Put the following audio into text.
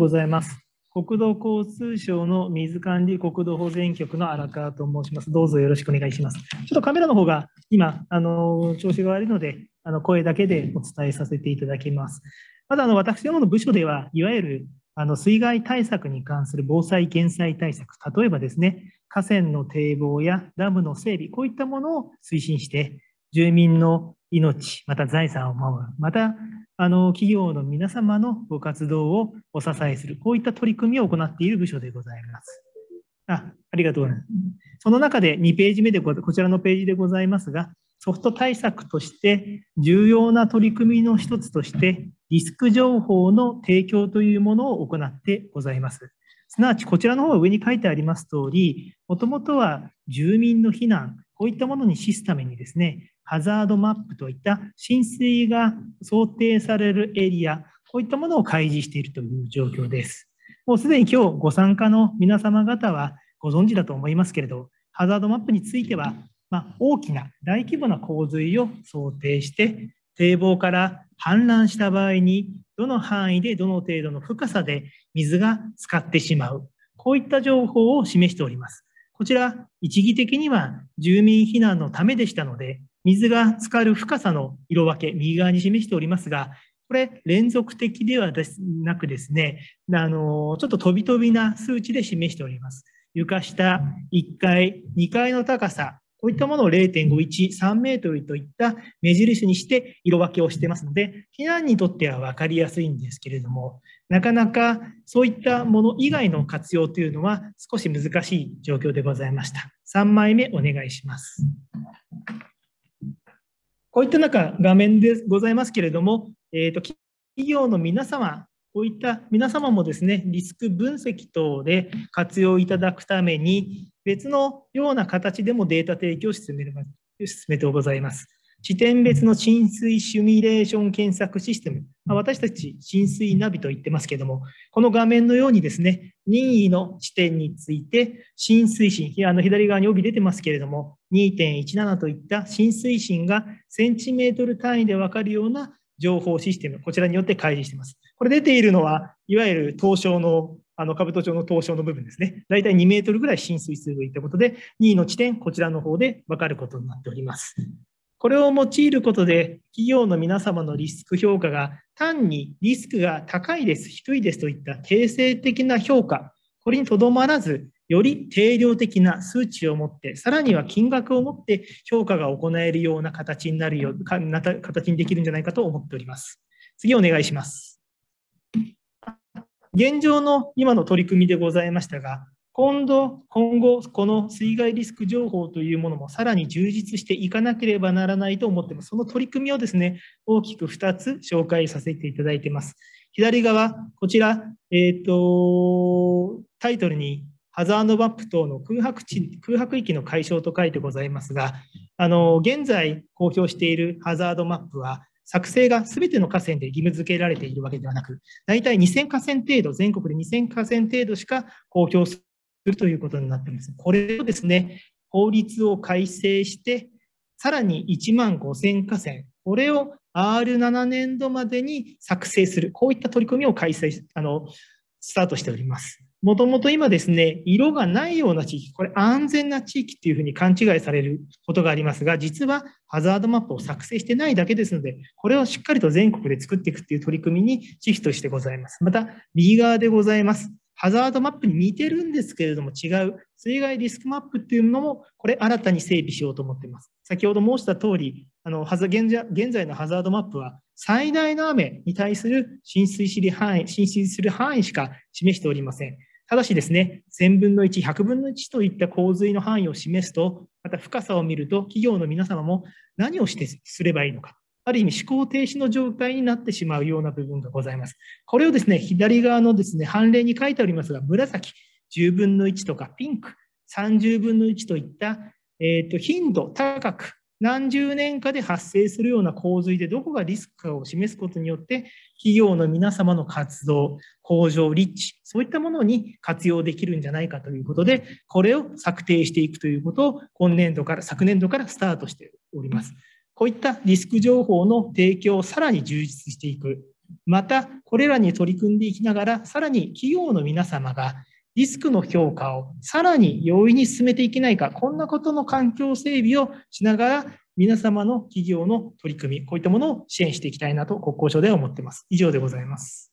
ございます。国土交通省の水管理国土保全局の荒川と申します。どうぞよろしくお願いします。ちょっとカメラの方が今、あの調子が悪いので、あの声だけでお伝えさせていただきます。まだあの私どもの部署では、いわゆるあの水害対策に関する防災・減災対策、例えばですね、河川の堤防やダムの整備、こういったものを推進して、住民の命、また財産を守る、またあの企業の皆様のご活動をお支えする、こういった取り組みを行っている部署でございます。あありがとうございます。その中で2ページ目でこちらのページでございますが、ソフト対策として重要な取り組みの一つとして、リスク情報の提供というものを行ってございます。すなわち、こちらの方は上に書いてあります通り、もともとは住民の避難、こういったものに資すためにですね、ハザードマップといった浸水が想定されるエリア、こういったものを開示しているという状況です。もうすでに今日ご参加の皆様方はご存知だと思いますけれど、ハザードマップについては、ま大きな大規模な洪水を想定して、堤防から氾濫した場合に、どの範囲でどの程度の深さで水が浸かってしまう、こういった情報を示しております。こちら、一義的には住民避難のためでしたので、水が浸かる深さの色分け、右側に示しておりますが、これ、連続的ではなくですね、あのちょっと飛び飛びな数値で示しております。床下1階、2階の高さ、こういったものを0.51、3メートルといった目印にして色分けをしてますので、避難にとっては分かりやすいんですけれども、なかなかそういったもの以外の活用というのは少し難しい状況でございました。3枚目お願いします。こういった中、画面でございますけれども、えーと企業の皆様こういった皆様もですね、リスク分析等で活用いただくために、別のような形でもデータ提供を進める進めてございます。地点別の浸水シミュレーション検索システム、私たち浸水ナビと言ってますけども、この画面のようにですね、任意の地点について、浸水深、あの左側に帯出てますけれども、2.17といった浸水深がセンチメートル単位で分かるような情報システム、こちらによって開示しています。これ出ているのは、いわゆる東証の、あの兜町の東証の部分ですね。だいたい2メートルぐらい浸水するといったことで、2位の地点、こちらの方で分かることになっております。これを用いることで、企業の皆様のリスク評価が単にリスクが高いです、低いですといった定性的な評価、これにとどまらず、より定量的な数値を持って、さらには金額を持って評価が行えるような形になるよ、形にできるんじゃないかと思っております。次お願いします。現状の今の取り組みでございましたが、今度、今後、この水害リスク情報というものもさらに充実していかなければならないと思っています。その取り組みをですね、大きく2つ紹介させていただいています。左側、こちら、えー、と、タイトルにハザードマップ等の空白地空白域の解消と書いてございますが、あの現在公表しているハザードマップは、作成がすべての河川で義務付けられているわけではなく、大体2000河川程度、全国で2000河川程度しか公表するということになっています。これをですね、法律を改正して、さらに1万5000河川、これを R7 年度までに作成する、こういった取り組みを開催あのスタートしております。もともと今ですね、色がないような地域、これ安全な地域っていうふうに勘違いされることがありますが、実はハザードマップを作成してないだけですので、これをしっかりと全国で作っていくっていう取り組みに地域としてございます。また、右側でございます。ハザードマップに似てるんですけれども違う水害リスクマップっていうのもこれ新たに整備しようと思っています。先ほど申した通り、あの現在のハザードマップは最大の雨に対する浸水範囲浸水する範囲しか示しておりません。ただしですね、1000分の1、100分の1といった洪水の範囲を示すと、また深さを見ると、企業の皆様も何をしてすればいいのか、ある意味思考停止の状態になってしまうような部分がございます。これをですね、左側のですね、判例に書いておりますが、紫、10分の1とかピンク、30分の1といった、えー、と頻度高く何十年かで発生するような洪水でどこがリスクかを示すことによって企業の皆様の活動向上立地そういったものに活用できるんじゃないかということでこれを策定していくということを今年度から昨年度からスタートしておりますこういったリスク情報の提供をさらに充実していくまたこれらに取り組んでいきながらさらに企業の皆様がリスクの評価をさらに容易に進めていけないか、こんなことの環境整備をしながら、皆様の企業の取り組み、こういったものを支援していきたいなと国交省では思っています。以上でございます。